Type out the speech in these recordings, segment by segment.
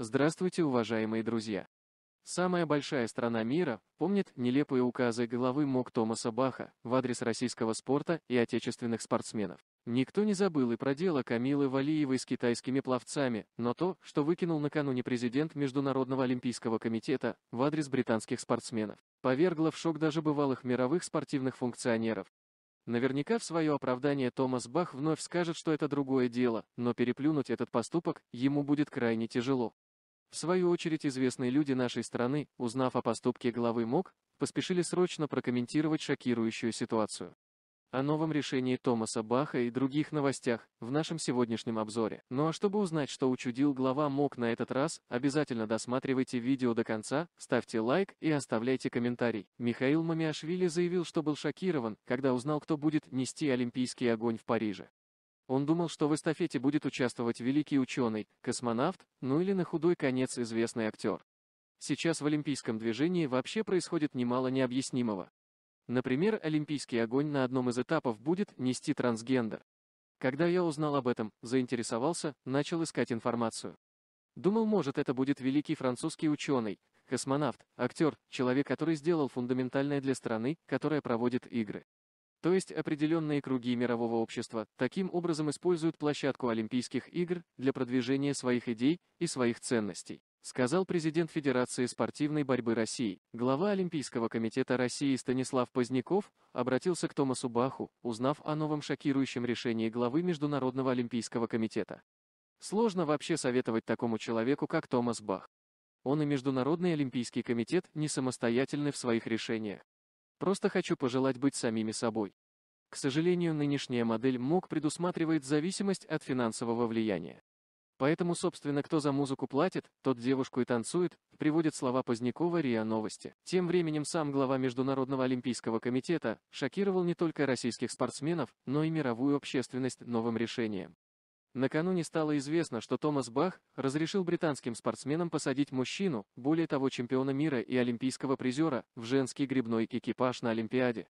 Здравствуйте, уважаемые друзья! Самая большая страна мира помнит нелепые указы главы МОК Томаса Баха в адрес российского спорта и отечественных спортсменов. Никто не забыл и про дело Камилы Валиевой с китайскими пловцами, но то, что выкинул накануне президент Международного олимпийского комитета в адрес британских спортсменов, повергло в шок даже бывалых мировых спортивных функционеров. Наверняка в свое оправдание Томас Бах вновь скажет, что это другое дело, но переплюнуть этот поступок ему будет крайне тяжело. В свою очередь известные люди нашей страны, узнав о поступке главы МОК, поспешили срочно прокомментировать шокирующую ситуацию. О новом решении Томаса Баха и других новостях в нашем сегодняшнем обзоре. Ну а чтобы узнать, что учудил глава МОК на этот раз, обязательно досматривайте видео до конца, ставьте лайк и оставляйте комментарий. Михаил Мамиашвили заявил, что был шокирован, когда узнал, кто будет нести олимпийский огонь в Париже. Он думал, что в эстафете будет участвовать великий ученый, космонавт, ну или на худой конец известный актер. Сейчас в олимпийском движении вообще происходит немало необъяснимого. Например, олимпийский огонь на одном из этапов будет нести трансгендер. Когда я узнал об этом, заинтересовался, начал искать информацию. Думал, может, это будет великий французский ученый, космонавт, актер, человек, который сделал фундаментальное для страны, которая проводит игры то есть определенные круги мирового общества, таким образом используют площадку Олимпийских игр для продвижения своих идей и своих ценностей, сказал президент Федерации спортивной борьбы России. Глава Олимпийского комитета России Станислав Поздняков обратился к Томасу Баху, узнав о новом шокирующем решении главы Международного Олимпийского комитета. Сложно вообще советовать такому человеку, как Томас Бах. Он и Международный Олимпийский комитет не самостоятельны в своих решениях. Просто хочу пожелать быть самими собой. К сожалению, нынешняя модель МОК предусматривает зависимость от финансового влияния. Поэтому, собственно, кто за музыку платит, тот девушку и танцует, приводит слова Позднякова РИА Новости. Тем временем сам глава Международного олимпийского комитета шокировал не только российских спортсменов, но и мировую общественность новым решением. Накануне стало известно, что Томас Бах разрешил британским спортсменам посадить мужчину, более того чемпиона мира и олимпийского призера, в женский грибной экипаж на Олимпиаде.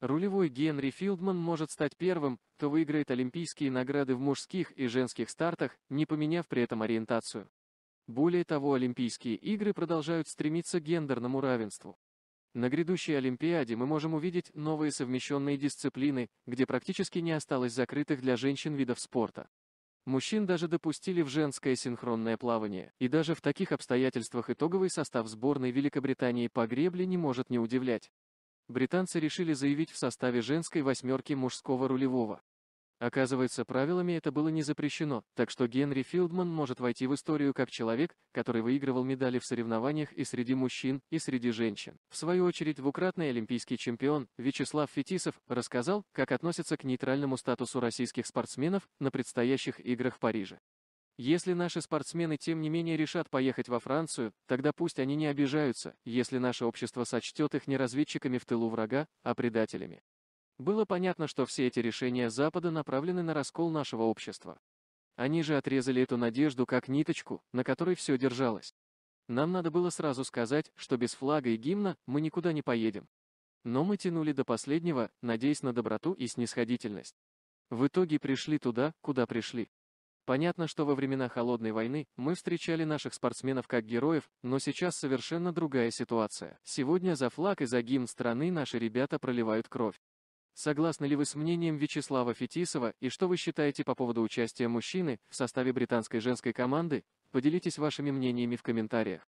Рулевой Генри Филдман может стать первым, кто выиграет олимпийские награды в мужских и женских стартах, не поменяв при этом ориентацию. Более того, Олимпийские игры продолжают стремиться к гендерному равенству. На грядущей Олимпиаде мы можем увидеть новые совмещенные дисциплины, где практически не осталось закрытых для женщин видов спорта. Мужчин даже допустили в женское синхронное плавание, и даже в таких обстоятельствах итоговый состав сборной Великобритании по гребле не может не удивлять. Британцы решили заявить в составе женской восьмерки мужского рулевого. Оказывается, правилами это было не запрещено, так что Генри Филдман может войти в историю как человек, который выигрывал медали в соревнованиях и среди мужчин, и среди женщин. В свою очередь, двукратный олимпийский чемпион Вячеслав Фетисов рассказал, как относится к нейтральному статусу российских спортсменов на предстоящих играх в Париже. Если наши спортсмены тем не менее решат поехать во Францию, тогда пусть они не обижаются, если наше общество сочтет их не разведчиками в тылу врага, а предателями. Было понятно, что все эти решения Запада направлены на раскол нашего общества. Они же отрезали эту надежду как ниточку, на которой все держалось. Нам надо было сразу сказать, что без флага и гимна мы никуда не поедем. Но мы тянули до последнего, надеясь на доброту и снисходительность. В итоге пришли туда, куда пришли. Понятно, что во времена Холодной войны мы встречали наших спортсменов как героев, но сейчас совершенно другая ситуация. Сегодня за флаг и за гимн страны наши ребята проливают кровь. Согласны ли вы с мнением Вячеслава Фетисова и что вы считаете по поводу участия мужчины в составе британской женской команды? Поделитесь вашими мнениями в комментариях.